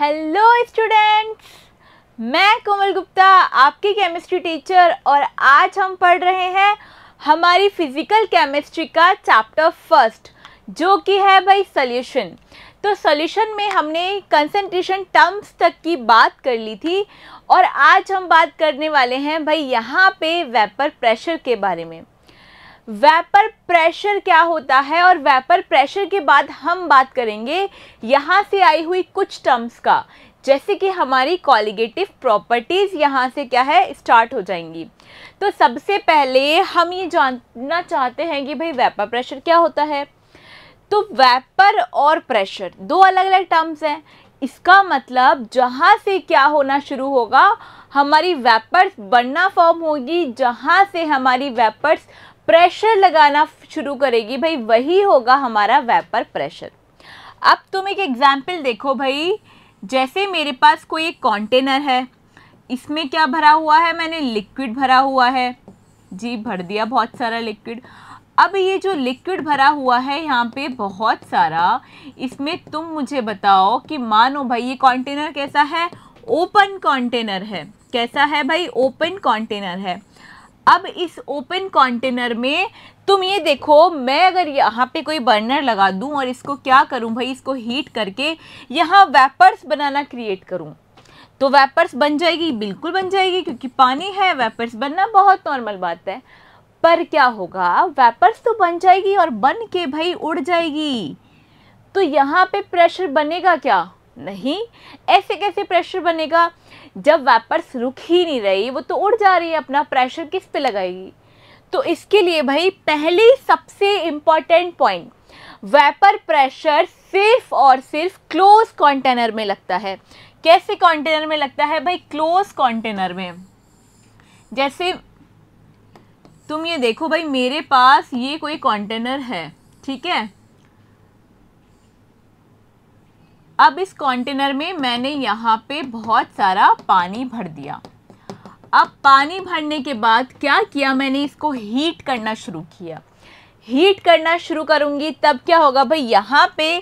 Hello students मैं कोमल गुप्ता आपकी chemistry teacher और आज हम पढ़ रहे हैं हमारी फिजिकल केमिस्ट्री का चैप्टर फर्स्ट जो कि है भाई सॉल्यूशन तो सॉल्यूशन में हमने कंसंट्रेशन टर्म्स तक की बात कर ली थी और आज हम बात करने वाले हैं भाई यहाँ पे वेपर प्रेशर के बारे में वेपर प्रेशर क्या होता है और वेपर प्रेशर के बाद हम बात करेंगे यहाँ से आई हुई कुछ टर्म्स का जैसे कि हमारी कॉलिगेटिव प्रॉपर्टीज़ यहाँ से क्या है स्टार्ट हो जाएंगी तो सबसे पहले हम ये जानना चाहते हैं कि भाई वेपर प्रेशर क्या होता है तो वेपर और प्रेशर दो अलग अलग टर्म्स हैं इसका मतलब जहाँ से क्या होना शुरू होगा हमारी वेपर्स बनना फॉर्म होगी जहाँ से हमारी वेपर्स प्रेशर लगाना शुरू करेगी भाई वही होगा हमारा वेपर प्रेशर अब तुम एक एग्जाम्पल देखो भाई जैसे मेरे पास कोई एक कॉन्टेनर है इसमें क्या भरा हुआ है मैंने लिक्विड भरा हुआ है जी भर दिया बहुत सारा लिक्विड अब ये जो लिक्विड भरा हुआ है यहाँ पे बहुत सारा इसमें तुम मुझे बताओ कि मानो भाई ये कॉन्टेनर कैसा है ओपन कॉन्टेनर है कैसा है भाई ओपन कॉन्टेनर है अब इस ओपन कॉन्टेनर में तुम ये देखो मैं अगर यहाँ पे कोई बर्नर लगा दूँ और इसको क्या करूँ भाई इसको हीट करके यहाँ वेपर्स बनाना क्रिएट करूँ तो वेपर्स बन जाएगी बिल्कुल बन जाएगी क्योंकि पानी है वेपर्स बनना बहुत नॉर्मल बात है पर क्या होगा वेपर्स तो बन जाएगी और बन के भाई उड़ जाएगी तो यहाँ पे प्रेशर बनेगा क्या नहीं ऐसे कैसे प्रेशर बनेगा जब वेपर्स रुक ही नहीं रही वो तो उड़ जा रही है अपना प्रेशर किस पे लगाएगी तो इसके लिए भाई पहली सबसे इम्पॉर्टेंट पॉइंट वेपर प्रेशर सिर्फ और सिर्फ क्लोज कंटेनर में लगता है कैसे कंटेनर में लगता है भाई क्लोज कंटेनर में जैसे तुम ये देखो भाई मेरे पास ये कोई कंटेनर है ठीक है अब इस कंटेनर में मैंने यहाँ पे बहुत सारा पानी भर दिया अब पानी भरने के बाद क्या किया मैंने इसको हीट करना शुरू किया हीट करना शुरू करूँगी तब क्या होगा भाई यहाँ पे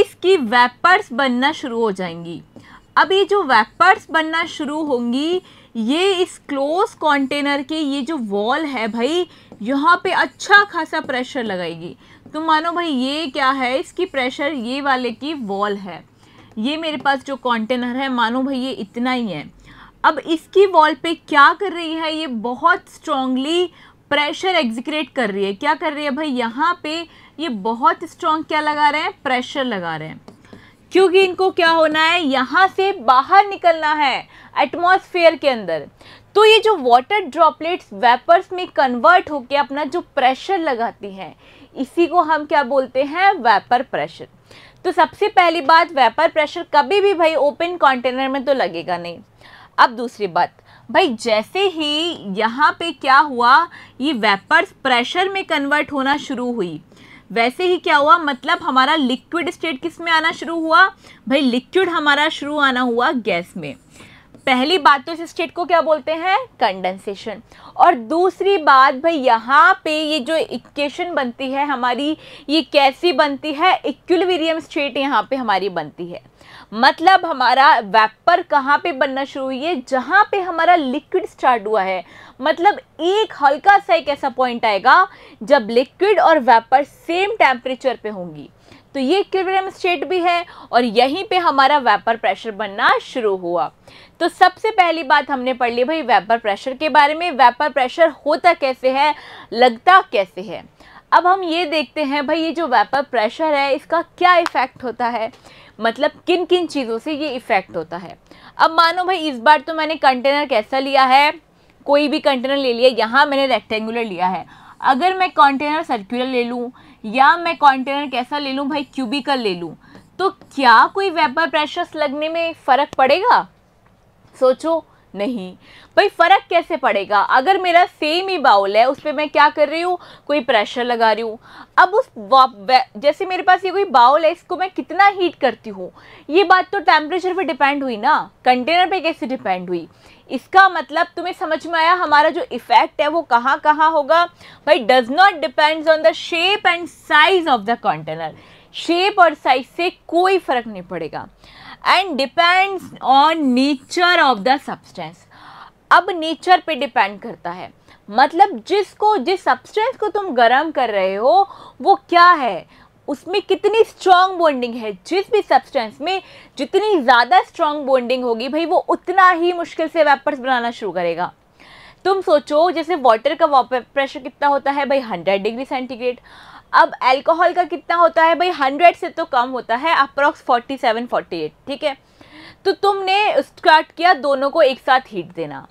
इसकी वेपर्स बनना शुरू हो जाएंगी अब ये जो वेपर्स बनना शुरू होंगी ये इस क्लोज कंटेनर के ये जो वॉल है भाई यहाँ पे अच्छा खासा प्रेशर लगाएगी तुम तो मानो भाई ये क्या है इसकी प्रेशर ये वाले की वॉल है ये मेरे पास जो कॉन्टेनर है मानो भाई ये इतना ही है अब इसकी वॉल पे क्या कर रही है ये बहुत स्ट्रांगली प्रेशर एग्जीक्रेट कर रही है क्या कर रही है भाई यहाँ पे ये बहुत स्ट्रांग क्या लगा रहे हैं प्रेशर लगा रहे हैं क्योंकि इनको क्या होना है यहाँ से बाहर निकलना है एटमोसफेयर के अंदर तो ये जो वाटर ड्रॉपलेट्स वेपर्स में कन्वर्ट होकर अपना जो प्रेशर लगाती हैं इसी को हम क्या बोलते हैं वेपर प्रेशर तो सबसे पहली बात वेपर प्रेशर कभी भी भाई ओपन कंटेनर में तो लगेगा नहीं अब दूसरी बात भाई जैसे ही यहाँ पे क्या हुआ ये वेपर प्रेशर में कन्वर्ट होना शुरू हुई वैसे ही क्या हुआ मतलब हमारा लिक्विड स्टेट किस में आना शुरू हुआ भाई लिक्विड हमारा शुरू आना हुआ गैस में पहली बात तो इस स्टेट को क्या बोलते हैं कंडेंसेशन और दूसरी बात भाई यहाँ पे ये जो इक्वेशन बनती है हमारी ये कैसी बनती है इक्विलिब्रियम स्टेट यहाँ पे हमारी बनती है मतलब हमारा वेपर कहाँ पे बनना शुरू हुई है जहाँ पे हमारा लिक्विड स्टार्ट हुआ है मतलब एक हल्का सा एक ऐसा पॉइंट आएगा जब लिक्विड और वेपर सेम टेम्परेचर पे होंगी तो ये इक्विलिब्रियम स्टेट भी है और यहीं पे हमारा वेपर प्रेशर बनना शुरू हुआ तो सबसे पहली बात हमने पढ़ ली भाई वेपर प्रेशर के बारे में वेपर प्रेशर होता कैसे है लगता कैसे है अब हम ये देखते हैं भाई ये जो वेपर प्रेशर है इसका क्या इफ़ेक्ट होता है मतलब किन किन चीज़ों से ये इफ़ेक्ट होता है अब मानो भाई इस बार तो मैंने कंटेनर कैसा लिया है कोई भी कंटेनर ले लिया यहाँ मैंने रेक्टेंगुलर लिया है अगर मैं कंटेनर सर्कुलर ले लूँ या मैं कॉन्टेनर कैसा ले लूँ भाई क्यूबिकल ले लूँ तो क्या कोई वेपर प्रेशर्स लगने में फ़र्क पड़ेगा सोचो नहीं भाई फ़र्क कैसे पड़ेगा अगर मेरा सेम ही बाउल है उस पर मैं क्या कर रही हूँ कोई प्रेशर लगा रही हूँ अब उस जैसे मेरे पास ये कोई बाउल है इसको मैं कितना हीट करती हूँ ये बात तो टेम्परेचर पे डिपेंड हुई ना कंटेनर पे कैसे डिपेंड हुई इसका मतलब तुम्हें समझ में आया हमारा जो इफ़ेक्ट है वो कहाँ कहाँ होगा भाई does not depends on the shape and size of the container shape और साइज से कोई फ़र्क नहीं पड़ेगा and depends on nature of the substance अब नेचर पे डिपेंड करता है मतलब जिसको जिस सब्सटेंस को तुम गर्म कर रहे हो वो क्या है उसमें कितनी स्ट्रांग बॉन्डिंग है जिस भी सब्सटेंस में जितनी ज़्यादा स्ट्रांग बॉन्डिंग होगी भाई वो उतना ही मुश्किल से वेपर्स बनाना शुरू करेगा तुम सोचो जैसे वाटर का प्रेशर कितना होता है भाई हंड्रेड डिग्री सेंटीग्रेड अब अल्कोहल का कितना होता है भाई हंड्रेड से तो कम होता है approx forty seven forty eight ठीक है तो तुमने स्टार्ट किया दोनों को एक साथ हीट देना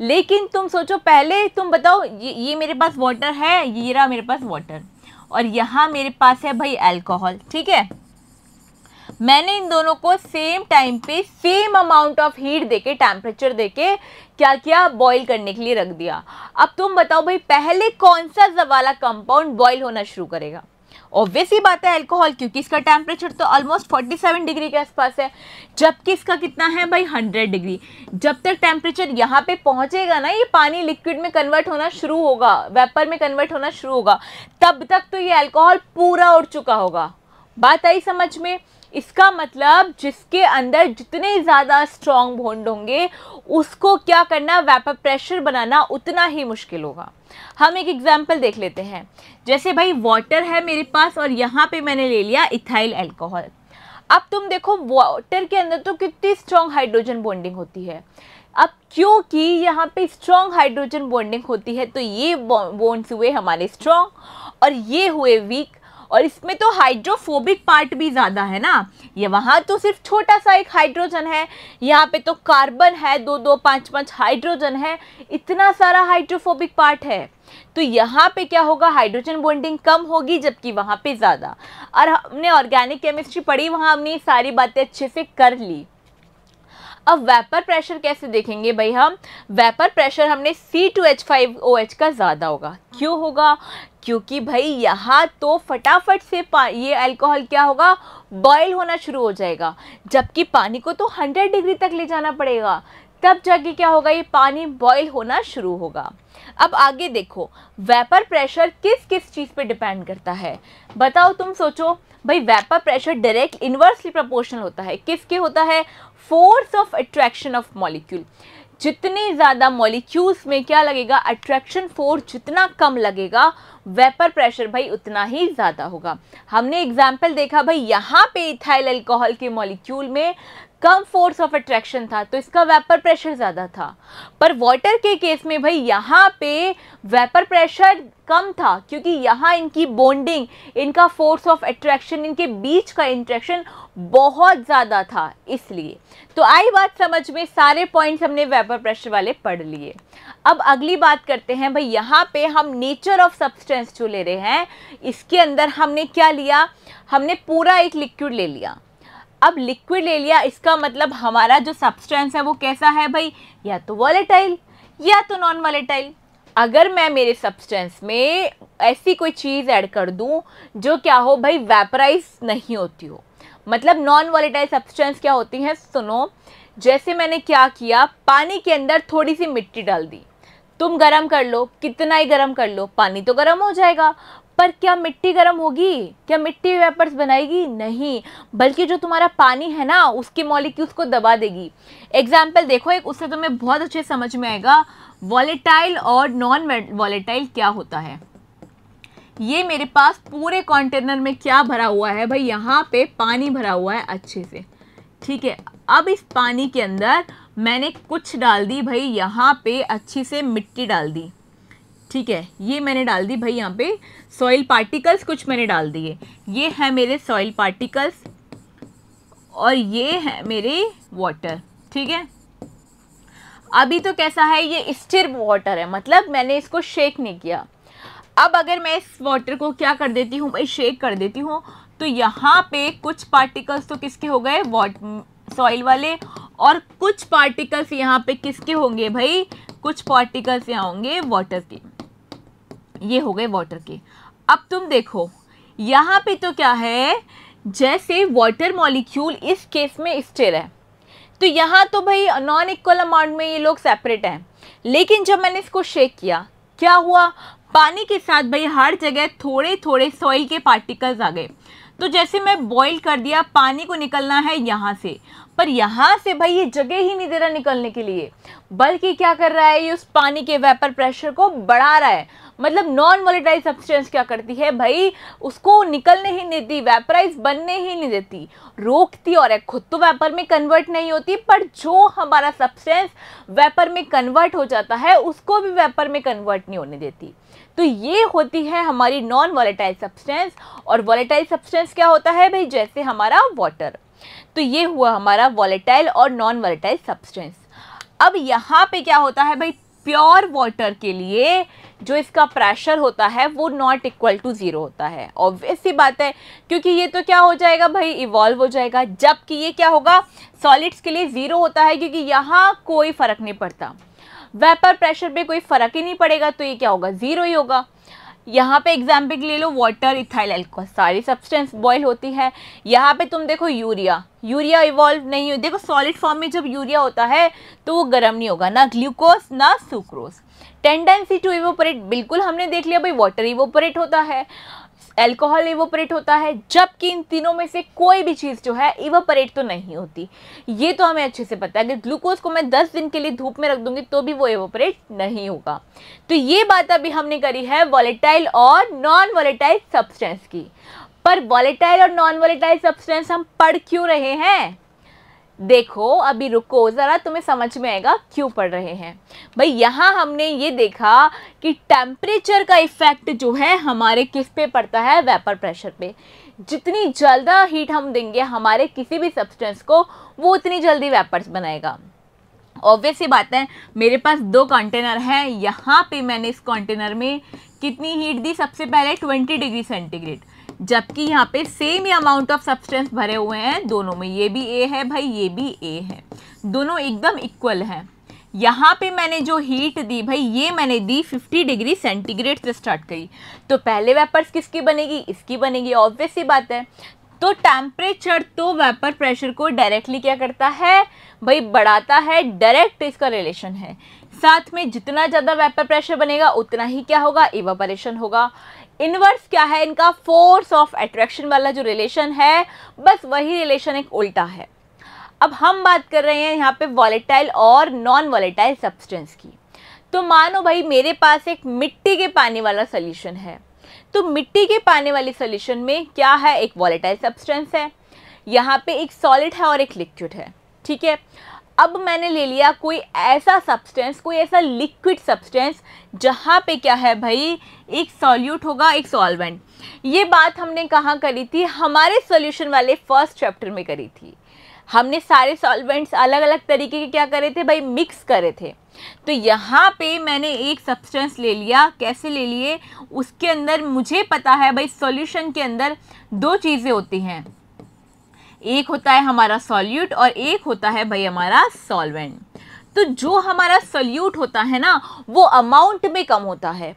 लेकिन तुम सोचो पहले तुम बताओ ये ये मेरे पास वाटर है ये रहा मेरे पास वाटर और यहाँ मेरे पास है भाई अल्कोहल ठीक है मैंने इन दोनों को सेम टाइम पे सेम अमाउंट ऑफ हीट देके टेम्परेचर देके क्या किया बॉईल करने के लिए रख दिया अब तुम बताओ भाई पहले कौन सा जवाला कंपाउंड बॉईल होना शुरू करेगा ऑब्वियस ही बात है अल्कोहल क्योंकि इसका टेम्परेचर तो ऑलमोस्ट 47 डिग्री के आसपास है जबकि इसका कितना है भाई 100 डिग्री जब तक टेम्परेचर यहाँ पे पहुँचेगा ना ये पानी लिक्विड में कन्वर्ट होना शुरू होगा वेपर में कन्वर्ट होना शुरू होगा तब तक तो ये अल्कोहल पूरा उड़ चुका होगा बात आई समझ में इसका मतलब जिसके अंदर जितने ज़्यादा स्ट्रॉन्ग बॉन्ड होंगे उसको क्या करना वेपर प्रेशर बनाना उतना ही मुश्किल होगा हम एक एग्जाम्पल देख लेते हैं जैसे भाई वाटर है मेरे पास और यहाँ पे मैंने ले लिया इथाइल एल्कोहल अब तुम देखो वाटर के अंदर तो कितनी स्ट्रॉन्ग हाइड्रोजन बॉन्डिंग होती है अब क्योंकि यहाँ पे स्ट्रॉन्ग हाइड्रोजन बॉन्डिंग होती है तो ये बॉन्ड्स हुए हमारे स्ट्रॉन्ग और ये हुए वीक और इसमें तो हाइड्रोफोबिक पार्ट भी ज़्यादा है ना ये वहाँ तो सिर्फ छोटा सा एक हाइड्रोजन है यहाँ पे तो कार्बन है दो दो पाँच पाँच हाइड्रोजन है इतना सारा हाइड्रोफोबिक पार्ट है तो यहाँ पे क्या होगा हाइड्रोजन बॉन्डिंग कम होगी जबकि वहाँ पे ज़्यादा और हमने ऑर्गेनिक केमिस्ट्री पढ़ी वहाँ हमने सारी बातें अच्छे से कर ली अब वेपर प्रेशर कैसे देखेंगे भाई हम वेपर प्रेशर हमने C two H five O H का ज़्यादा होगा क्यों होगा क्योंकि भाई यहाँ तो फटाफट से ये अल्कोहल क्या होगा बॉयल होना शुरू हो जाएगा जबकि पानी को तो 100 डिग्री तक ले जाना पड़ेगा तब जाके क्या होगा ये पानी बॉयल होना शुरू होगा अब आगे देखो वेपर प्रेशर किस किस चीज़ पे डिपेंड करता है बताओ तुम सोचो भाई vapour pressure direct inversely proportional होता है किसके होता है force of attraction of molecule जितने ज़्यादा मॉलिक्यूल्स में क्या लगेगा अट्रैक्शन फोर्स जितना कम लगेगा वेपर प्रेशर भाई उतना ही ज़्यादा होगा हमने एग्जाम्पल देखा भाई यहाँ पे इथाइल अल्कोहल के मॉलिक्यूल में कम फोर्स ऑफ अट्रैक्शन था तो इसका वेपर प्रेशर ज़्यादा था पर वाटर के केस में भाई यहाँ पे वेपर प्रेशर कम था क्योंकि यहाँ इनकी बॉन्डिंग इनका फोर्स ऑफ अट्रैक्शन इनके बीच का इंट्रैक्शन बहुत ज़्यादा था इसलिए तो आई बात समझ में सारे पॉइंट्स हमने वेपर प्रेशर वाले पढ़ लिए अब अगली बात करते हैं भाई यहाँ पे हम नेचर ऑफ सब्सटेंस जो ले रहे हैं इसके अंदर हमने क्या लिया हमने पूरा एक लिक्विड ले लिया अब लिक्विड ले लिया इसका मतलब हमारा जो सब्सटेंस है वो कैसा है भाई या तो वॉलेटाइल या तो नॉन वॉलेटाइल अगर मैं मेरे सब्सटेंस में ऐसी कोई चीज़ ऐड कर दूं जो क्या हो भाई वेपराइज नहीं होती हो मतलब नॉन वॉलेटाइल सब्सटेंस क्या होती हैं सुनो जैसे मैंने क्या किया पानी के अंदर थोड़ी सी मिट्टी डाल दी तुम गरम कर लो कितना ही गरम कर लो पानी तो गरम हो जाएगा पर क्या मिट्टी गर्म होगी क्या मिट्टी वेपर्स बनाएगी नहीं बल्कि जो तुम्हारा पानी है ना उसके मॉलिक्यूल्स को दबा देगी एग्जाम्पल देखो एक उससे तुम्हें बहुत अच्छे समझ में आएगा वॉलेटाइल और नॉन वॉलेटाइल क्या होता है ये मेरे पास पूरे कॉन्टेनर में क्या भरा हुआ है भाई यहाँ पे पानी भरा हुआ है अच्छे से ठीक है अब इस पानी के अंदर मैंने कुछ डाल दी भाई यहाँ पे अच्छी से मिट्टी डाल दी ठीक है ये मैंने डाल दी भाई यहाँ पे सॉइल पार्टिकल्स कुछ मैंने डाल दिए ये है मेरे सॉइल पार्टिकल्स और ये है मेरे वाटर ठीक है अभी तो कैसा है ये स्टिर वाटर है मतलब मैंने इसको शेक नहीं किया अब अगर मैं इस वाटर को क्या कर देती हूँ भाई शेक कर देती हूँ तो यहाँ पे कुछ पार्टिकल्स तो किसके हो गए वॉट सॉइल वाले और कुछ पार्टिकल्स यहाँ पे किसके होंगे भाई कुछ पार्टिकल्स यहाँ होंगे वाटर के ये हो गए वाटर के अब तुम देखो यहाँ पे तो क्या है जैसे वाटर मॉलिक्यूल इस केस में स्टेर है तो यहाँ तो भाई नॉन इक्वल अमाउंट में ये लोग सेपरेट हैं लेकिन जब मैंने इसको शेक किया क्या हुआ पानी के साथ भाई हर जगह थोड़े थोड़े सॉइल के पार्टिकल्स आ गए तो जैसे मैं बॉईल कर दिया पानी को निकलना है यहाँ से पर यहाँ से भाई ये जगह ही नहीं दे रहा निकलने के लिए बल्कि क्या कर रहा है ये उस पानी के वेपर प्रेशर को बढ़ा रहा है मतलब नॉन वॉलेटाइल सब्सटेंस क्या करती है भाई उसको निकलने ही नहीं देती वेपराइज बनने ही नहीं देती रोकती और है खुद तो वेपर में कन्वर्ट नहीं होती पर जो हमारा सब्सटेंस वेपर में कन्वर्ट हो जाता है उसको भी वेपर में कन्वर्ट नहीं होने देती तो ये होती है हमारी नॉन वॉलेटाइल सब्सटेंस और वॉलेटाइल सब्सटेंस क्या होता है भाई जैसे हमारा वाटर तो ये हुआ हमारा वॉलेटाइल और नॉन वॉलेटाइल सब्सटेंस अब यहाँ पे क्या होता है भाई प्योर वाटर के लिए जो इसका प्रेशर होता है वो नॉट इक्वल टू ज़ीरो होता है ऑब्वियस सी बात है क्योंकि ये तो क्या हो जाएगा भाई इवॉल्व हो जाएगा जबकि ये क्या होगा सॉलिड्स के लिए ज़ीरो होता है क्योंकि यहाँ कोई फ़र्क नहीं पड़ता वेपर प्रेशर पे कोई फ़र्क ही नहीं पड़ेगा तो ये क्या होगा ज़ीरो ही होगा यहाँ पे एग्जाम्पल ले लो वाटर इथाइल एल्कोहल सारी सब्सटेंस बॉयल होती है यहाँ पे तुम देखो यूरिया यूरिया इवॉल्व नहीं हुई देखो सॉलिड फॉर्म में जब यूरिया होता है तो वो गर्म नहीं होगा ना ग्लूकोज ना सुक्रोज टेंडेंसी टू इवोपरेट बिल्कुल हमने देख लिया भाई वाटर इवोपरेट होता है एल्कोहल इवोपरेट होता है जबकि इन तीनों में से कोई भी चीज़ जो है इवोपरेट तो नहीं होती ये तो हमें अच्छे से पता है अगर ग्लूकोज को मैं 10 दिन के लिए धूप में रख दूंगी तो भी वो इवोपरेट नहीं होगा तो ये बात अभी हमने करी है वॉलेटाइल और नॉन वॉलेटाइल सब्सटेंस की पर वॉलेटाइल और नॉन वॉलेटाइल सब्सटेंस हम पढ़ क्यों रहे हैं देखो अभी रुको ज़रा तुम्हें समझ में आएगा क्यों पढ़ रहे हैं भाई यहाँ हमने ये देखा कि टेम्परेचर का इफ़ेक्ट जो है हमारे किस पे पड़ता है वेपर प्रेशर पे जितनी जल्दा हीट हम देंगे हमारे किसी भी सब्सटेंस को वो उतनी जल्दी वेपर्स बनाएगा ऑब्वियस ही बात है मेरे पास दो कंटेनर हैं यहाँ पे मैंने इस कंटेनर में कितनी हीट दी सबसे पहले 20 डिग्री सेंटीग्रेड जबकि यहाँ पे सेम ही अमाउंट ऑफ सब्सटेंस भरे हुए हैं दोनों में ये भी ए है भाई ये भी ए है दोनों एकदम इक्वल है यहाँ पे मैंने जो हीट दी भाई ये मैंने दी 50 डिग्री सेंटीग्रेड से स्टार्ट करी तो पहले वेपर्स किसकी बनेगी इसकी बनेगी ऑब्वियस ही बात है तो टेम्परेचर तो वेपर प्रेशर को डायरेक्टली क्या करता है भाई बढ़ाता है डायरेक्ट इसका रिलेशन है साथ में जितना ज़्यादा वेपर प्रेशर बनेगा उतना ही क्या होगा इवापरेशन होगा इनवर्स क्या है इनका फोर्स ऑफ एट्रैक्शन वाला जो रिलेशन है बस वही रिलेशन एक उल्टा है अब हम बात कर रहे हैं यहाँ पे वॉलेटाइल और नॉन वॉलेटाइल सब्सटेंस की तो मानो भाई मेरे पास एक मिट्टी के पानी वाला सोल्यूशन है तो मिट्टी के पानी वाली सोल्यूशन में क्या है एक वॉलेटाइल सब्सटेंस है यहाँ पे एक सॉलिड है और एक लिक्विड है ठीक है अब मैंने ले लिया कोई ऐसा सब्सटेंस कोई ऐसा लिक्विड सब्सटेंस जहाँ पे क्या है भाई एक सॉल्यूट होगा एक सॉल्वेंट ये बात हमने कहाँ करी थी हमारे सॉल्यूशन वाले फर्स्ट चैप्टर में करी थी हमने सारे सॉल्वेंट्स अलग अलग तरीके के क्या करे थे भाई मिक्स करे थे तो यहाँ पे मैंने एक सब्सटेंस ले लिया कैसे ले लिए उसके अंदर मुझे पता है भाई सॉल्यूशन के अंदर दो चीज़ें होती हैं एक होता है हमारा सॉल्यूट और एक होता है भाई हमारा सॉल्वेंट तो जो हमारा सॉल्यूट होता है ना वो अमाउंट में कम होता है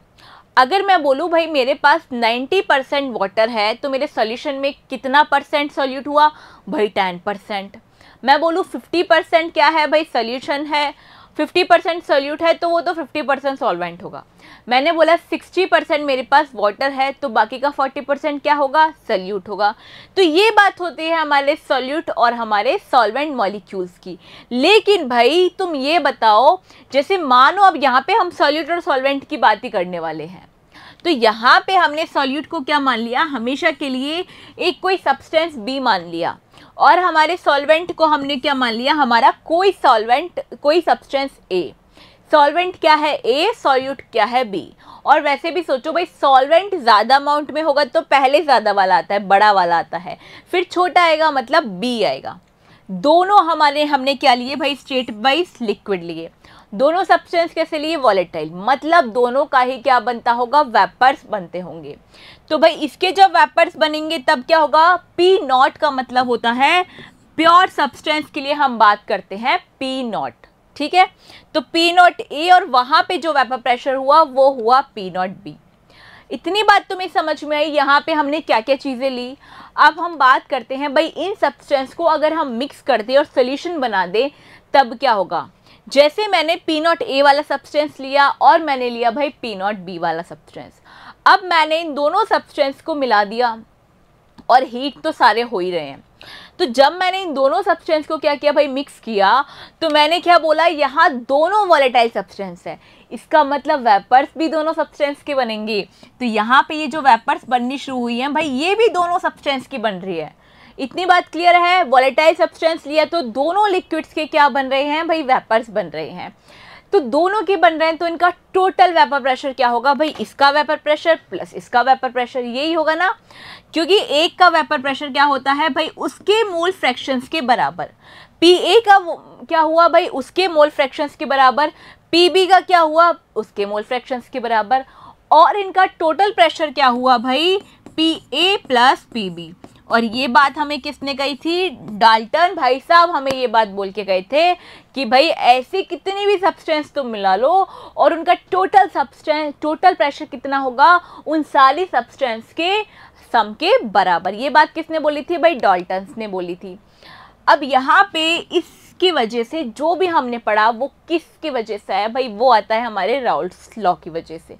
अगर मैं बोलूँ भाई मेरे पास 90 परसेंट वाटर है तो मेरे सॉल्यूशन में कितना परसेंट सॉल्यूट हुआ भाई 10 परसेंट मैं बोलूँ 50 परसेंट क्या है भाई सॉल्यूशन है फिफ्टी परसेंट सोल्यूट है तो वो तो फिफ्टी परसेंट सॉल्वेंट होगा मैंने बोला सिक्सटी परसेंट मेरे पास वाटर है तो बाकी का फोर्टी परसेंट क्या होगा सल्यूट होगा तो ये बात होती है हमारे सोल्यूट और हमारे सॉल्वेंट मॉलिक्यूल्स की लेकिन भाई तुम ये बताओ जैसे मानो अब यहाँ पे हम सोल्यूट और सॉल्वेंट की बात ही करने वाले हैं तो यहाँ पे हमने सॉल्यूट को क्या मान लिया हमेशा के लिए एक कोई सब्सटेंस बी मान लिया और हमारे सॉल्वेंट को हमने क्या मान लिया हमारा कोई सॉल्वेंट कोई सब्सटेंस ए सॉल्वेंट क्या है ए सॉल्यूट क्या है बी और वैसे भी सोचो भाई सॉल्वेंट ज़्यादा अमाउंट में होगा तो पहले ज़्यादा वाला आता है बड़ा वाला आता है फिर छोटा आएगा मतलब बी आएगा दोनों हमारे हमने क्या लिए भाई स्टेट वाइज लिक्विड लिए दोनों सब्सटेंस कैसे लिए वॉलेटाइल मतलब दोनों का ही क्या बनता होगा वेपर्स बनते होंगे तो भाई इसके जब वेपर्स बनेंगे तब क्या होगा पी नॉट का मतलब होता है प्योर सब्सटेंस के लिए हम बात करते हैं पी नॉट ठीक है तो पी नॉट ए और वहाँ पे जो वेपर प्रेशर हुआ वो हुआ पी नॉट बी इतनी बात तुम्हें समझ में आई यहाँ पे हमने क्या क्या चीज़ें ली अब हम बात करते हैं भाई इन सब्सटेंस को अगर हम मिक्स कर दें और सोल्यूशन बना दें तब क्या होगा जैसे मैंने पी नॉट ए वाला सब्सटेंस लिया और मैंने लिया भाई पी नॉट बी वाला सब्सटेंस अब मैंने इन दोनों सब्सटेंस को मिला दिया और हीट तो सारे हो ही रहे हैं तो जब मैंने इन दोनों सब्सटेंस को क्या किया भाई मिक्स किया तो मैंने क्या बोला यहाँ दोनों वॉलेटाइल सब्सटेंस है इसका मतलब वेपर्स भी दोनों सब्सटेंस के बनेंगे तो यहाँ पे ये जो वेपर्स बननी शुरू हुई हैं भाई ये भी दोनों सब्सटेंस की बन रही है इतनी बात क्लियर है वॉलेटाइल सब्सटेंस लिया तो दोनों लिक्विड्स के क्या बन रहे हैं भाई वेपर्स बन रहे हैं तो दोनों के बन रहे हैं तो इनका टोटल वेपर प्रेशर क्या होगा भाई इसका वेपर प्रेशर प्लस इसका वेपर प्रेशर यही होगा ना क्योंकि एक का वेपर प्रेशर क्या होता है भाई उसके मोल फ्रैक्शंस के बराबर पी ए का क्या हुआ भाई उसके मोल फ्रैक्शंस के बराबर पी बी का क्या हुआ उसके मोल फ्रैक्शंस के बराबर और इनका टोटल प्रेशर क्या हुआ भाई P A plus P B और ये बात हमें किसने कही थी डाल्टन भाई साहब हमें ये बात बोल के गए थे कि भाई ऐसी कितनी भी सब्सटेंस तुम मिला लो और उनका टोटल सब्सटेंस टोटल प्रेशर कितना होगा उन सारी सब्सटेंस के सम के बराबर ये बात किसने बोली थी भाई डॉल्टन्स ने बोली थी अब यहाँ पे इसकी वजह से जो भी हमने पढ़ा वो किसकी वजह से आया भाई वो आता है हमारे राउट्स लॉ की वजह से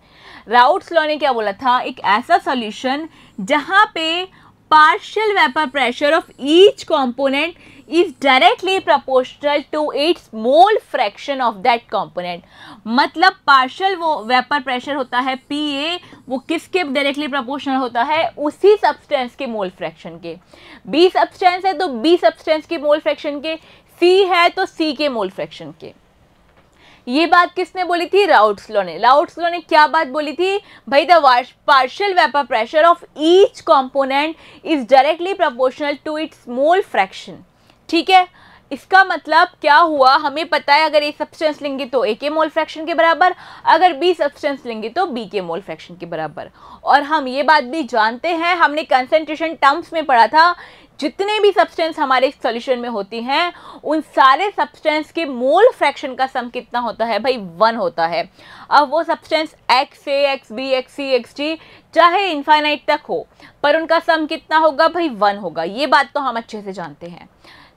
राउट्स लॉ ने क्या बोला था एक ऐसा सॉल्यूशन जहाँ पे partial vapor pressure of each component is directly proportional to its mole fraction of that component. मतलब partial वो वेपर प्रेशर होता है पी ए वो किसके डायरेक्टली प्रोपोर्शनल होता है उसी सब्सटेंस के मोल फ्रैक्शन के बी सब्सटेंस है तो बी सब्सटेंस के मोल फ्रैक्शन के सी है तो सी के मोल फ्रैक्शन के ये बात किसने बोली थी राउट्सलो ने राउट्सलो ने क्या बात बोली थी भाई the partial vapour pressure of each component is directly proportional to its mole fraction ठीक है इसका मतलब क्या हुआ हमें पता है अगर ए सब्सटेंस लेंगे तो ए के मोल फ्रैक्शन के बराबर अगर बी सब्सटेंस लेंगे तो बी के मोल फ्रैक्शन के बराबर और हम ये बात भी जानते हैं हमने कंसेंट्रेशन टर्म्स में पढ़ा था जितने भी सब्सटेंस हमारे सॉल्यूशन में होती हैं उन सारे सब्सटेंस के मोल फ्रैक्शन का सम कितना होता है भाई वन होता है अब वो substance X A X B X C X G चाहे इन्फाइनाइट तक हो पर उनका सम कितना होगा भाई वन होगा ये बात तो हम अच्छे से जानते हैं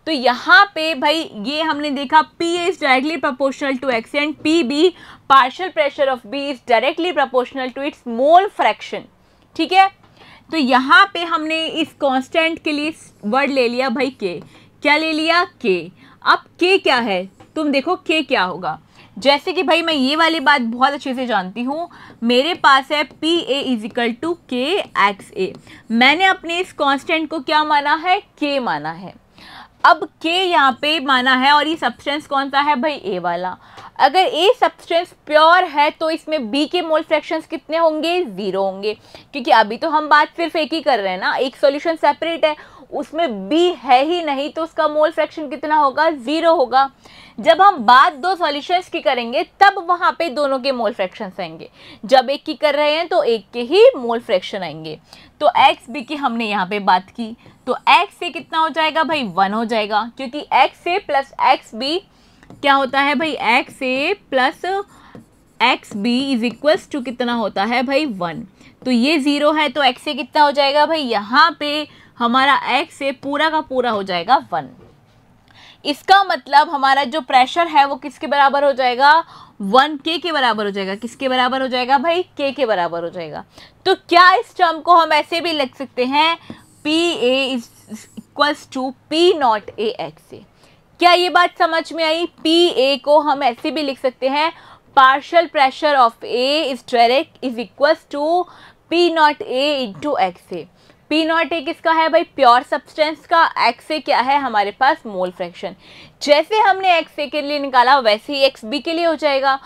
तो यहाँ पे भाई ये हमने देखा P is directly proportional to X and P B partial pressure of B is directly proportional to its mole fraction ठीक है तो यहाँ पे हमने इस कांस्टेंट के लिए वर्ड ले लिया भाई के क्या ले लिया के अब के क्या है तुम देखो के क्या होगा जैसे कि भाई मैं ये वाली बात बहुत अच्छे से जानती हूँ मेरे पास है P A equal to K X A मैंने अपने इस कांस्टेंट को क्या माना है के माना है अब के यहाँ पे माना है और ये सब्सटेंस कौन सा है भाई ए वाला अगर ए सब्सटेंस प्योर है तो इसमें बी के मोल फ्रैक्शंस कितने होंगे ज़ीरो होंगे क्योंकि अभी तो हम बात सिर्फ एक ही कर रहे हैं ना एक सॉल्यूशन सेपरेट है उसमें बी है ही नहीं तो उसका मोल फ्रैक्शन कितना होगा ज़ीरो होगा जब हम बात दो सॉल्यूशंस की करेंगे तब वहाँ पे दोनों के मोल फ्रैक्शन आएंगे जब एक की कर रहे हैं तो एक के ही मोल फ्रैक्शन आएंगे तो एक्स बी की हमने यहाँ पे बात की तो एक्स से कितना हो जाएगा भाई वन हो जाएगा क्योंकि एक्स से प्लस एक्स बी क्या होता है भाई X A plus X B is equals to कितना होता है भाई वन तो ये ज़ीरो है तो एक्स ए कितना हो जाएगा भाई यहाँ पे हमारा एक्स ए पूरा का पूरा हो जाएगा वन इसका मतलब हमारा जो प्रेशर है वो किसके बराबर हो जाएगा वन के के बराबर हो जाएगा किसके बराबर हो जाएगा भाई के के बराबर हो जाएगा तो क्या इस टर्म को हम ऐसे भी लिख सकते हैं P A is equals to P naught A X A क्या ये बात समझ में आई पी ए को हम ऐसे भी लिख सकते हैं partial pressure of A is direct is equal to P naught A into X A P naught A किसका है भाई प्योर सब्सटेंस का एक्स ए क्या है हमारे पास मोल फ्रैक्शन जैसे हमने एक्स ए के लिए निकाला वैसे ही एक्स बी के लिए हो जाएगा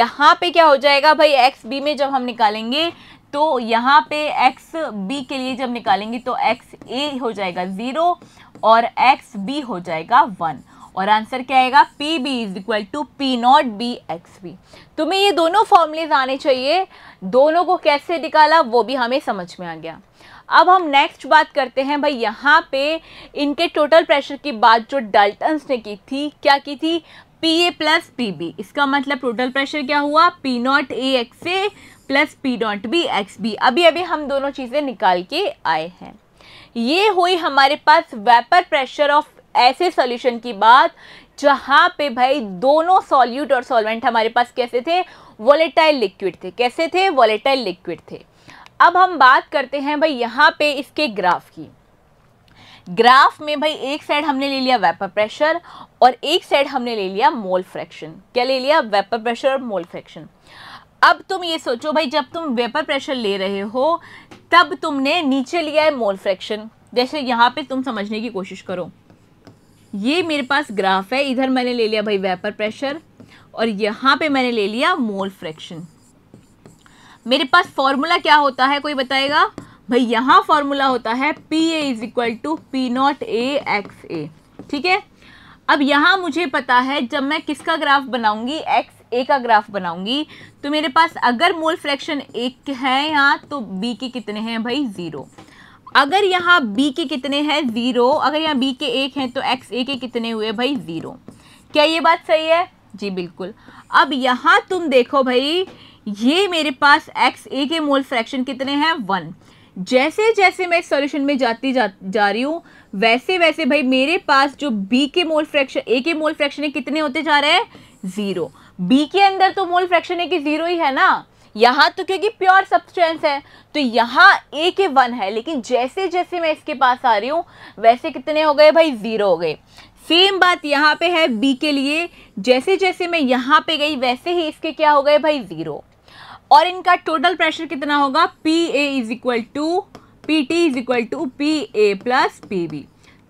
यहाँ पे क्या हो जाएगा भाई एक्स बी में जब हम निकालेंगे तो यहाँ पे एक्स बी के लिए जब निकालेंगे तो एक्स ए हो जाएगा ज़ीरो और एक्स बी हो जाएगा वन और आंसर क्या आएगा P B is equal to P naught B X B तुम्हें ये दोनों फॉर्मूलेज आने चाहिए दोनों को कैसे निकाला वो भी हमें समझ में आ गया अब हम नेक्स्ट बात करते हैं भाई यहाँ पे इनके टोटल प्रेशर की बात जो डाल्टन्स ने की थी क्या की थी P A plus P B इसका मतलब टोटल प्रेशर क्या हुआ P naught A X A plus P naught B X B अभी अभी हम दोनों चीज़ें निकाल के आए हैं ये हुई हमारे पास वेपर प्रेशर ऑफ ऐसे सॉल्यूशन की बात जहाँ पे भाई दोनों सॉल्यूट और सॉल्वेंट हमारे पास कैसे थे वॉलेटाइल लिक्विड थे कैसे थे वॉलेटाइल लिक्विड थे अब हम बात करते हैं भाई यहाँ पे इसके ग्राफ की ग्राफ में भाई एक साइड हमने ले लिया वेपर प्रेशर और एक साइड हमने ले लिया मोल फ्रैक्शन क्या ले लिया वेपर प्रेशर और मोल फ्रैक्शन अब तुम ये सोचो भाई जब तुम वेपर प्रेशर ले रहे हो तब तुमने नीचे लिया है मोल फ्रैक्शन जैसे यहाँ पे तुम समझने की कोशिश करो ये मेरे पास ग्राफ है इधर मैंने ले लिया भाई वेपर प्रेशर और यहाँ पे मैंने ले लिया मोल फ्रैक्शन मेरे पास फॉर्मूला क्या होता है कोई बताएगा भाई यहाँ फॉर्मूला होता है P A is equal to P naught A X A ठीक है अब यहाँ मुझे पता है जब मैं किसका ग्राफ बनाऊंगी एक्स ए का ग्राफ बनाऊंगी तो मेरे पास अगर मोल फ्रैक्शन एक है यहाँ तो बी के कितने हैं भाई ज़ीरो अगर यहाँ b के कितने हैं ज़ीरो अगर यहाँ b के एक हैं तो x a के कितने हुए भाई ज़ीरो क्या ये बात सही है जी बिल्कुल अब यहाँ तुम देखो भाई ये मेरे पास x a के मोल फ्रैक्शन कितने हैं वन जैसे जैसे मैं सॉल्यूशन में जाती जा, जा रही हूँ वैसे वैसे भाई मेरे पास जो b के मोल फ्रैक्शन a के मोल फ्रैक्शन है कितने होते जा रहे हैं ज़ीरो बी के अंदर तो मोल फ्रैक्शन है कि ज़ीरो ही है ना यहाँ तो क्योंकि प्योर सब्सटेंस है तो यहाँ ए के वन है लेकिन जैसे जैसे मैं इसके पास आ रही हूँ वैसे कितने हो गए भाई ज़ीरो हो गए सेम बात यहाँ पे है बी के लिए जैसे जैसे मैं यहाँ पे गई वैसे ही इसके क्या हो गए भाई ज़ीरो और इनका टोटल प्रेशर कितना होगा P A is equal to P T is equal to P A plus P B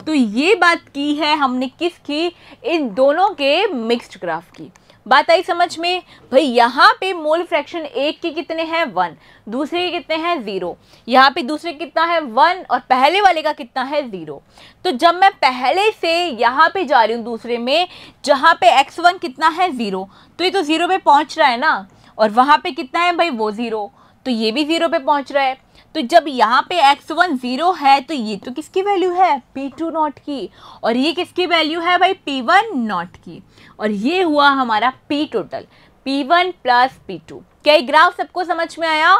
तो ये बात की है हमने किसकी इन दोनों के मिक्स्ड ग्राफ की बात आई समझ में भाई यहाँ पे मोल फ्रैक्शन एक के कितने हैं वन दूसरे के कितने हैं ज़ीरो यहाँ पे दूसरे कितना है वन और पहले वाले का कितना है ज़ीरो तो जब मैं पहले से यहाँ पे जा रही हूँ दूसरे में जहाँ पे एक्स वन कितना है ज़ीरो तो ये तो ज़ीरो पे पहुँच रहा है ना और वहाँ पे कितना है भाई वो ज़ीरो तो ये भी ज़ीरो पे पहुँच रहा है तो जब यहाँ पे एक्स वन ज़ीरो है तो ये तो किसकी वैल्यू है पी टू नॉट की और ये किसकी वैल्यू है भाई पी वन नॉट की और ये हुआ हमारा P total P one plus P two क्या ग्राफ सबको समझ में आया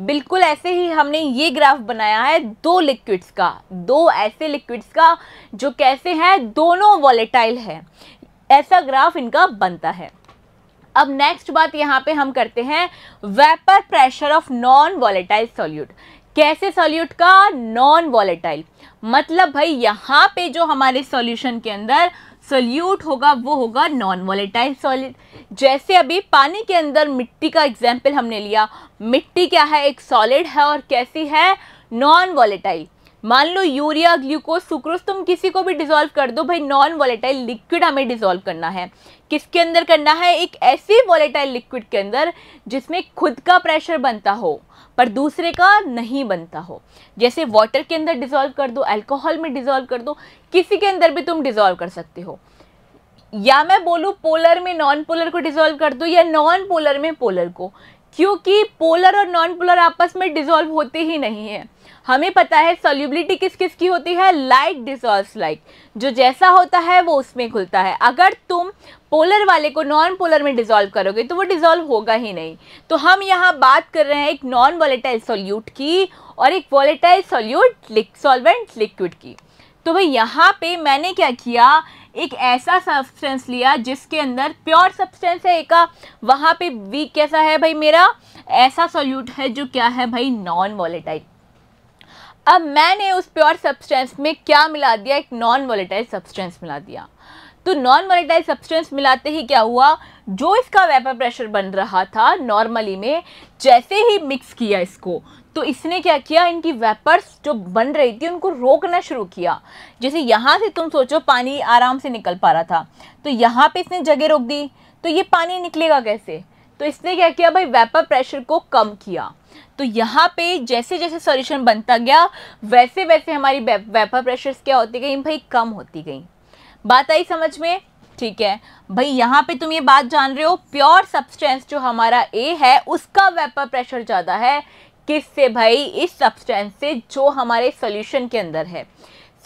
बिल्कुल ऐसे ही हमने ये ग्राफ बनाया है दो लिक्विड्स का दो ऐसे लिक्विड्स का जो कैसे हैं दोनों वॉलेटाइल है ऐसा ग्राफ इनका बनता है अब नेक्स्ट बात यहाँ पे हम करते हैं vapour pressure of non volatile solute कैसे सॉल्यूट का नॉन वॉलेटाइल मतलब भाई यहाँ पे जो हमारे सॉल्यूशन के अंदर सोल्यूट होगा वो होगा नॉन वॉलेटाइल सॉलिड जैसे अभी पानी के अंदर मिट्टी का एग्जाम्पल हमने लिया मिट्टी क्या है एक सॉलिड है और कैसी है नॉन वॉलेटाइल मान लो यूरिया ग्लूकोज सुक्रोज तुम किसी को भी डिजोल्व कर दो भाई नॉन वॉलेटाइल लिक्विड हमें डिजोल्व करना है किसके अंदर करना है एक ऐसी वॉलेटाइल लिक्विड के अंदर जिसमें खुद का प्रेशर बनता हो पर दूसरे का नहीं बनता हो जैसे वाटर के अंदर डिज़ोल्व कर दो अल्कोहल में डिज़ोल्व कर दो किसी के अंदर भी तुम डिज़ोल्व कर सकते हो या मैं बोलूँ पोलर में नॉन पोलर को डिज़ोल्व कर दो या नॉन पोलर में पोलर को क्योंकि पोलर और नॉन पोलर आपस में डिज़ोल्व होते ही नहीं हैं हमें पता है सोल्यूबिलिटी किस किस की होती है लाइट डिजॉल्व लाइक जो जैसा होता है वो उसमें खुलता है अगर तुम पोलर वाले को नॉन पोलर में डिजॉल्व करोगे तो वो डिजॉल्व होगा ही नहीं तो हम यहाँ बात कर रहे हैं एक नॉन वॉलेटाइल सोल्यूट की और एक वॉलेटाइल सोल्यूट सॉल्वेंट लिक्विड की तो भाई यहाँ पे मैंने क्या किया एक ऐसा सब्सटेंस लिया जिसके अंदर प्योर सब्सटेंस है एक वहाँ पे वीक कैसा है भाई मेरा ऐसा सॉल्यूट है जो क्या है भाई नॉन वॉलेटाइल अब मैंने उस प्योर सब्सटेंस में क्या मिला दिया एक नॉन वॉलेटाइल सब्सटेंस मिला दिया तो नॉन वॉलेटाइल सब्सटेंस मिलाते ही क्या हुआ जो इसका वेपर प्रेशर बन रहा था नॉर्मली में जैसे ही मिक्स किया इसको तो इसने क्या किया इनकी वेपर्स जो बन रही थी उनको रोकना शुरू किया जैसे यहाँ से तुम सोचो पानी आराम से निकल पा रहा था तो यहाँ पे इसने जगह रोक दी तो ये पानी निकलेगा कैसे तो इसने क्या किया भाई वेपर प्रेशर को कम किया तो यहाँ पे जैसे जैसे सॉल्यूशन बनता गया वैसे वैसे हमारी वेपर प्रेशर्स क्या होती गई भाई कम होती गई बात आई समझ में ठीक है भाई यहाँ पे तुम ये बात जान रहे हो प्योर सब्सटेंस जो हमारा ए है उसका वेपर प्रेशर ज़्यादा है किससे भाई इस सब्सटेंस से जो हमारे सॉल्यूशन के अंदर है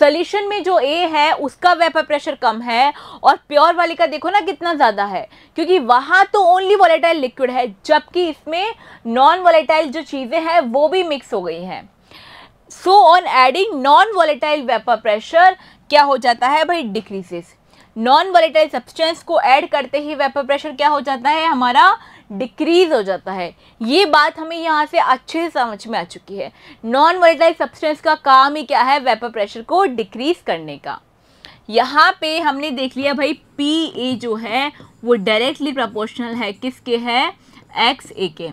सोल्यूशन में जो ए है उसका वेपर प्रेशर कम है और प्योर वाले का देखो ना कितना ज़्यादा है क्योंकि वहाँ तो ओनली वॉलेटाइल लिक्विड है जबकि इसमें नॉन वॉलेटाइल जो चीज़ें हैं वो भी मिक्स हो गई हैं so on adding non volatile vapour pressure क्या हो जाता है भाई डिक्रीजेस नॉन वॉलेटाइल सब्सटेंस को ऐड करते ही वेपर प्रेशर क्या हो जाता है हमारा डिक्रीज़ हो जाता है ये बात हमें यहाँ से अच्छे से समझ में आ चुकी है नॉन वर्टाइल सब्सटेंस का काम ही क्या है वेपर प्रेशर को डिक्रीज़ करने का यहाँ पे हमने देख लिया भाई पी ए जो है वो डायरेक्टली प्रपोर्शनल है किसके है एक्स ए के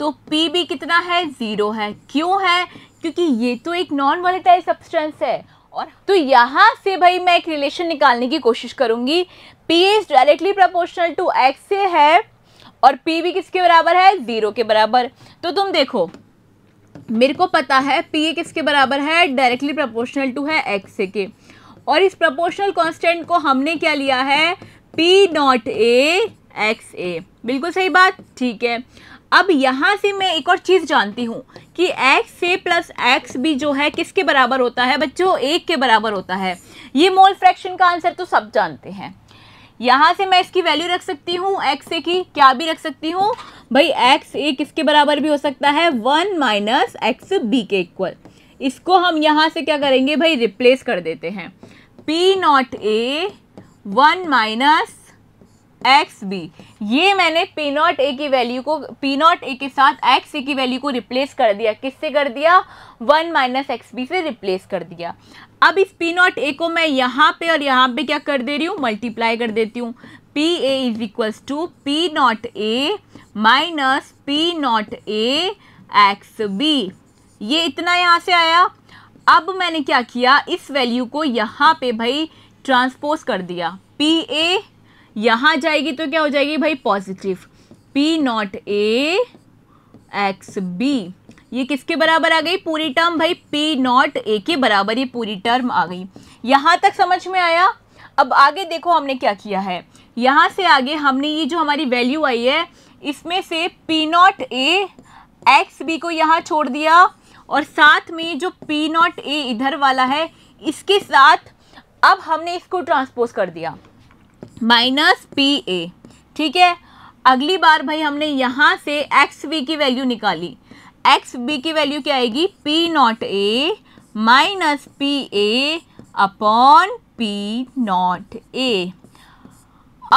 तो पी भी कितना है ज़ीरो है क्यों है क्योंकि ये तो एक नॉन वॉलेटाइल सब्सटेंस है और तो यहाँ से भाई मैं एक रिलेशन निकालने की कोशिश करूँगी P is directly proportional to X से है और पी भी किसके बराबर है जीरो के बराबर तो तुम देखो मेरे को पता है पी ए किसके बराबर है डायरेक्टली प्रोपोर्शनल टू है एक्स के और इस प्रोपोर्शनल कांस्टेंट को हमने क्या लिया है P naught A X A बिल्कुल सही बात ठीक है अब यहाँ से मैं एक और चीज़ जानती हूँ कि एक्स ए प्लस एक्स भी जो है किसके बराबर होता है बच्चों एक के बराबर होता है ये मोल फ्रैक्शन का आंसर तो सब जानते हैं यहाँ से मैं इसकी वैल्यू रख सकती हूँ एक्स ए की क्या भी रख सकती हूँ भाई एक्स ए किसके बराबर भी हो सकता है वन माइनस एक्स बी के इक्वल इसको हम यहाँ से क्या करेंगे भाई रिप्लेस कर देते हैं P naught A one minus X B ये मैंने पी नॉट ए की वैल्यू को पी नॉट ए के साथ एक्स ए की वैल्यू को रिप्लेस कर दिया किससे कर दिया वन माइनस एक्स बी से रिप्लेस कर दिया अब इस पी नॉट ए को मैं यहाँ पे और यहाँ पे क्या कर दे रही हूँ मल्टीप्लाई कर देती हूँ P A is equals to P naught A minus P naught A X B ये इतना यहाँ से आया अब मैंने क्या किया इस वैल्यू को यहाँ पे भाई ट्रांसपोज कर दिया पी ए यहाँ जाएगी तो क्या हो जाएगी भाई positive P naught A X B ये किसके बराबर आ गई पूरी टर्म भाई पी नॉट ए के बराबर ये पूरी टर्म आ गई यहाँ तक समझ में आया अब आगे देखो हमने क्या किया है यहाँ से आगे हमने ये जो हमारी वैल्यू आई है इसमें से P naught A X B को यहाँ छोड़ दिया और साथ में जो पी नॉट ए इधर वाला है इसके साथ अब हमने इसको ट्रांसपोज कर दिया माइनस पी ए ठीक है अगली बार भाई हमने यहाँ से एक्स वी की वैल्यू निकाली एक्स बी की वैल्यू क्या आएगी P naught A minus P A upon P naught A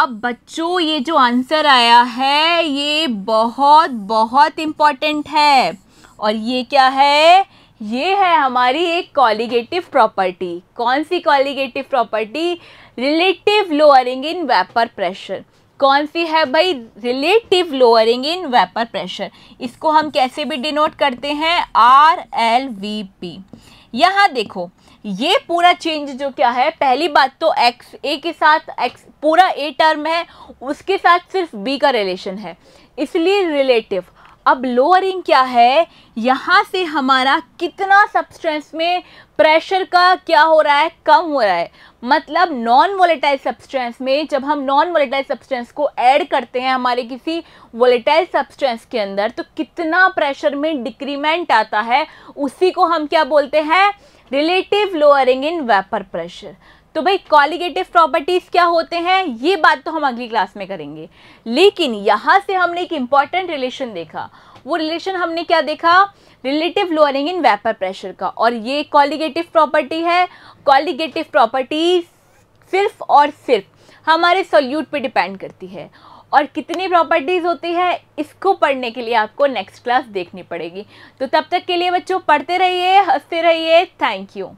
अब बच्चों ये जो आंसर आया है ये बहुत बहुत इम्पॉर्टेंट है और ये क्या है ये है हमारी एक कॉलीगेटिव प्रॉपर्टी कौन सी colligative property relative lowering in vapour pressure कौन सी है भाई relative lowering in vapour pressure इसको हम कैसे भी डिनोट करते हैं आर एल वी पी यहाँ देखो ये पूरा चेंज जो क्या है पहली बात तो एक्स ए के साथ एक्स पूरा ए टर्म है उसके साथ सिर्फ बी का रिलेशन है इसलिए रिलेटिव अब लोअरिंग क्या है यहाँ से हमारा कितना सब्सटेंस में प्रेशर का क्या हो रहा है कम हो रहा है मतलब नॉन वोलेटाइल सब्सटेंस में जब हम नॉन वोलेटाइल सब्सटेंस को ऐड करते हैं हमारे किसी वोलेटाइल सब्सटेंस के अंदर तो कितना प्रेशर में डिक्रीमेंट आता है उसी को हम क्या बोलते हैं relative lowering in vapour pressure तो भाई कॉलीगेटिव प्रॉपर्टीज क्या होते हैं ये बात तो हम अगली क्लास में करेंगे लेकिन यहाँ से हमने एक इम्पॉर्टेंट रिलेशन देखा वो रिलेशन हमने क्या देखा relative lowering in vapour pressure का और ये कॉलीगेटिव प्रॉपर्टी है कॉलीगेटिव प्रॉपर्टी सिर्फ और सिर्फ हमारे सोल्यूट पे डिपेंड करती है और कितनी प्रॉपर्टीज़ होती है इसको पढ़ने के लिए आपको नेक्स्ट क्लास देखनी पड़ेगी तो तब तक के लिए बच्चों पढ़ते रहिए हंसते रहिए थैंक यू